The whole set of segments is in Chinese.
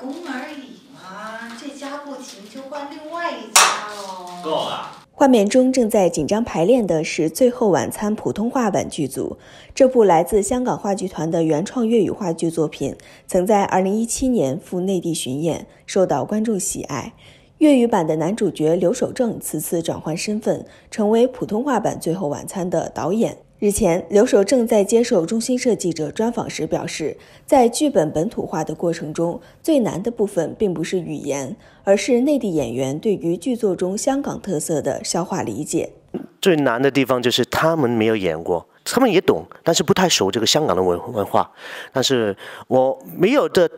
工而已嘛，这家不行就换另外一家喽。够了。画面中正在紧张排练的是《最后晚餐》普通话版剧组。这部来自香港话剧团的原创粤语话剧作品，曾在2017年赴内地巡演，受到观众喜爱。粤语版的男主角刘守正此次转换身份，成为普通话版《最后晚餐》的导演。日前，刘守正在接受中新社记者专访时表示，在剧本本土化的过程中，最难的部分并不是语言，而是内地演员对于剧作中香港特色的消化理解。最难的地方就是他们没有演过，他们也懂，但是不太熟这个香港的文文化。但是我没有的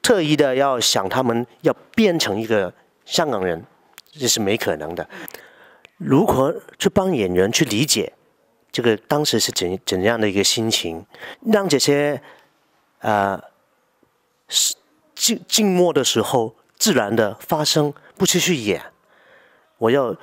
特意的要想他们要变成一个香港人，这是没可能的。如何去帮演员去理解？这个当时是怎怎样的一个心情？让这些，呃，静静默的时候，自然的发生，不去去演，我要。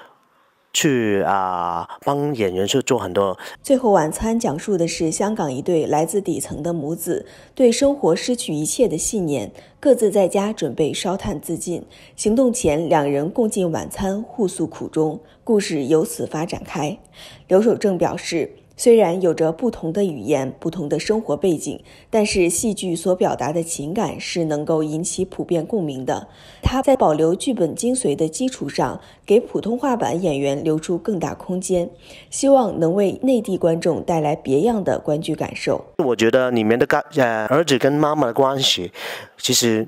去啊，帮演员去做很多。最后晚餐讲述的是香港一对来自底层的母子，对生活失去一切的信念，各自在家准备烧炭自尽。行动前，两人共进晚餐，互诉苦衷，故事由此发展开。刘守正表示。虽然有着不同的语言、不同的生活背景，但是戏剧所表达的情感是能够引起普遍共鸣的。它在保留剧本精髓的基础上，给普通话版演员留出更大空间，希望能为内地观众带来别样的观剧感受。我觉得里面的干呃儿子跟妈妈的关系，其实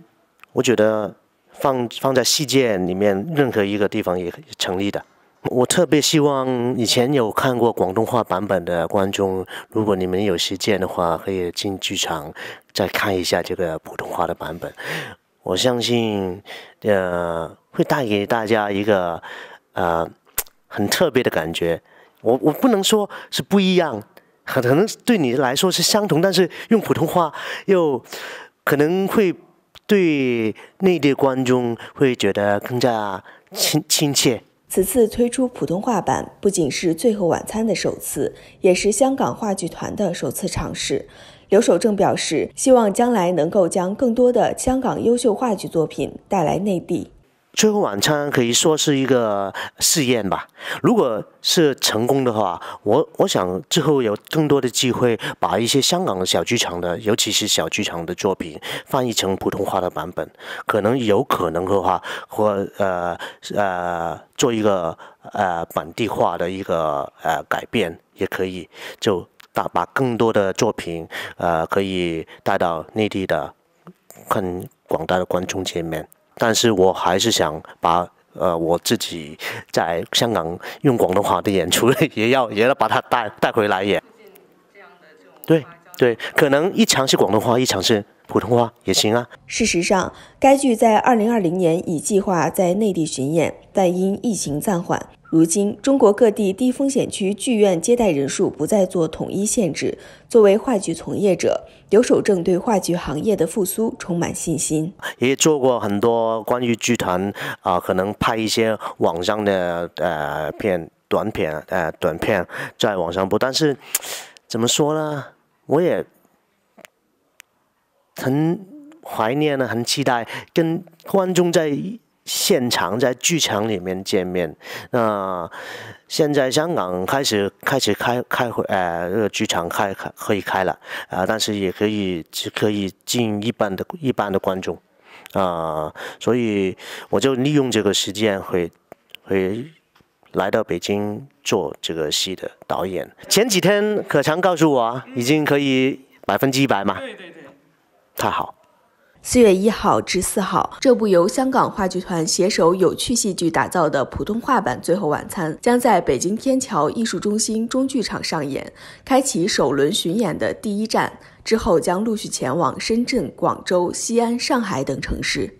我觉得放放在世界里面任何一个地方也成立的。我特别希望以前有看过广东话版本的观众，如果你们有时间的话，可以进剧场再看一下这个普通话的版本。我相信，呃，会带给大家一个呃很特别的感觉。我我不能说是不一样，可能对你来说是相同，但是用普通话又可能会对内地观众会觉得更加亲亲切。此次推出普通话版，不仅是《最后晚餐》的首次，也是香港话剧团的首次尝试。刘守正表示，希望将来能够将更多的香港优秀话剧作品带来内地。最后晚餐可以说是一个试验吧。如果是成功的话，我我想之后有更多的机会把一些香港的小剧场的，尤其是小剧场的作品，翻译成普通话的版本，可能有可能的话，或呃呃做一个呃本地化的一个呃改变，也可以就大把更多的作品呃可以带到内地的跟广大的观众见面。但是我还是想把呃我自己在香港用广东话的演出也要也要把它带带回来演。对对，可能一场是广东话，一场是普通话也行啊。事实上，该剧在二零二零年已计划在内地巡演，但因疫情暂缓。如今，中国各地低风险区剧院接待人数不再做统一限制。作为话剧从业者，刘守正对话剧行业的复苏充满信心。也做过很多关于剧团啊，可能拍一些网上的呃片短片呃短片在网上播，但是，怎么说呢？我也很怀念呢，很期待跟观众在。现场在剧场里面见面，那现在香港开始开始开开会，呃，这个剧场开开可以开了啊，但是也可以只可以进一般的一般的观众啊，所以我就利用这个时间会会来到北京做这个戏的导演。前几天可强告诉我，已经可以百分之一百嘛？对对对，太好。四月一号至四号，这部由香港话剧团携手有趣戏剧打造的普通话版《最后晚餐》将在北京天桥艺术中心中剧场上演，开启首轮巡演的第一站。之后将陆续前往深圳、广州、西安、上海等城市。